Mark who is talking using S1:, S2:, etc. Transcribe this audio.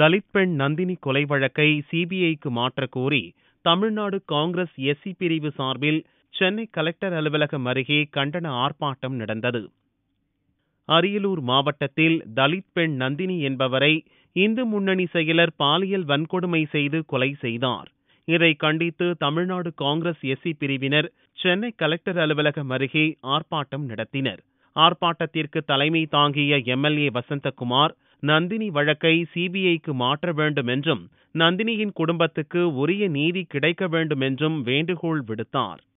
S1: தலித் பெண் நந்தினி கொலை வழக்கை சிபிஐக்கு மாற்றக்கோரி தமிழ்நாடு காங்கிரஸ் எஸ்சி பிரிவு சார்பில் சென்னை கலெக்டர் அலுவலகம் அருகே கண்டன ஆர்ப்பாட்டம் நடந்தது அரியலூர் மாவட்டத்தில் தலித் பெண் நந்தினி என்பவரை இந்து முன்னணி செயலர் பாலியல் வன்கொடுமை செய்து கொலை செய்தார் இதை கண்டித்து தமிழ்நாடு காங்கிரஸ் எஸ்சி பிரிவினர் சென்னை கலெக்டர் அலுவலகம் அருகே ஆர்ப்பாட்டம் நடத்தினர் ஆர்ப்பாட்டத்திற்கு தலைமை தாங்கிய எம்எல்ஏ வசந்தகுமார் நந்தினி வழக்கை சிபிஐக்கு மாற்ற வேண்டும் என்றும் நந்தினியின் குடும்பத்துக்கு உரிய நீதி கிடைக்க வேண்டும் என்றும் வேண்டுகோள் விடுத்தார்